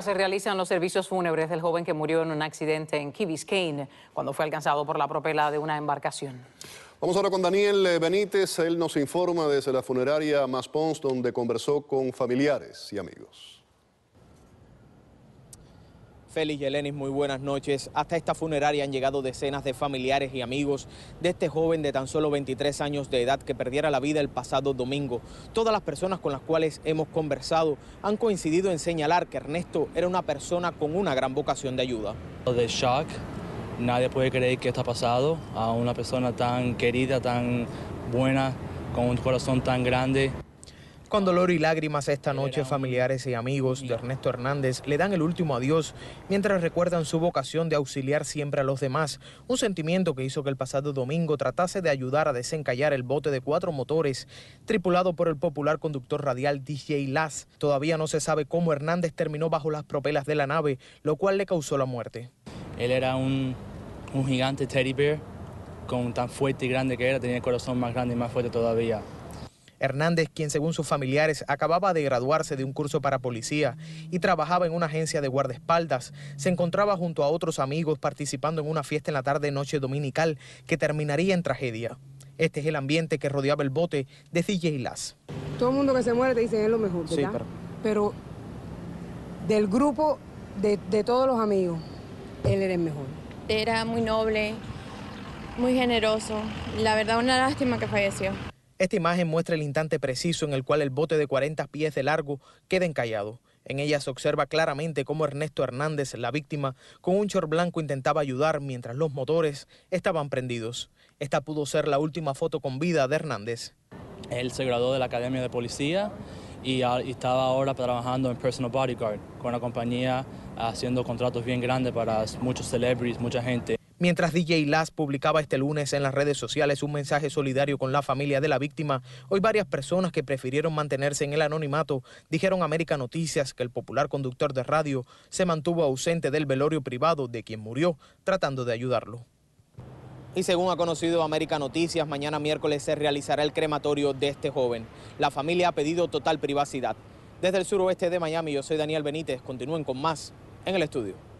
Se realizan los servicios fúnebres del joven que murió en un accidente en Key cuando fue alcanzado por la propela de una embarcación. Vamos ahora con Daniel eh, Benítez. Él nos informa desde la funeraria Maspons donde conversó con familiares y amigos. Félix y muy buenas noches. Hasta esta funeraria han llegado decenas de familiares y amigos de este joven de tan solo 23 años de edad que perdiera la vida el pasado domingo. Todas las personas con las cuales hemos conversado han coincidido en señalar que Ernesto era una persona con una gran vocación de ayuda. De shock, nadie puede creer que esto ha pasado a una persona tan querida, tan buena, con un corazón tan grande. Con dolor y lágrimas esta noche, familiares y amigos de Ernesto Hernández le dan el último adiós mientras recuerdan su vocación de auxiliar siempre a los demás, un sentimiento que hizo que el pasado domingo tratase de ayudar a desencallar el bote de cuatro motores tripulado por el popular conductor radial DJ Las. Todavía no se sabe cómo Hernández terminó bajo las propelas de la nave, lo cual le causó la muerte. Él era un, un gigante teddy bear, con tan fuerte y grande que era, tenía el corazón más grande y más fuerte todavía. Hernández, quien según sus familiares acababa de graduarse de un curso para policía y trabajaba en una agencia de guardaespaldas, se encontraba junto a otros amigos participando en una fiesta en la tarde-noche dominical que terminaría en tragedia. Este es el ambiente que rodeaba el bote de DJ Las. Todo el mundo que se muere te dice es lo mejor, ¿verdad? Sí, pero... pero... del grupo de, de todos los amigos, él era el mejor. Era muy noble, muy generoso. La verdad, una lástima que falleció. Esta imagen muestra el instante preciso en el cual el bote de 40 pies de largo queda encallado. En ella se observa claramente cómo Ernesto Hernández, la víctima, con un chor blanco intentaba ayudar mientras los motores estaban prendidos. Esta pudo ser la última foto con vida de Hernández. Él se graduó de la Academia de Policía y, estaba ahora trabajando en Personal Bodyguard, con una compañía haciendo contratos bien grandes para muchos celebrities, mucha gente. Mientras DJ Las publicaba este lunes en las redes sociales un mensaje solidario con la familia de la víctima, hoy varias personas que prefirieron mantenerse en el anonimato dijeron a América Noticias que el popular conductor de radio se mantuvo ausente del velorio privado de quien murió, tratando de ayudarlo. Y según ha conocido América Noticias, mañana miércoles se realizará el crematorio de este joven. La familia ha pedido total privacidad. Desde el suroeste de Miami, yo soy Daniel Benítez. Continúen con más en el estudio.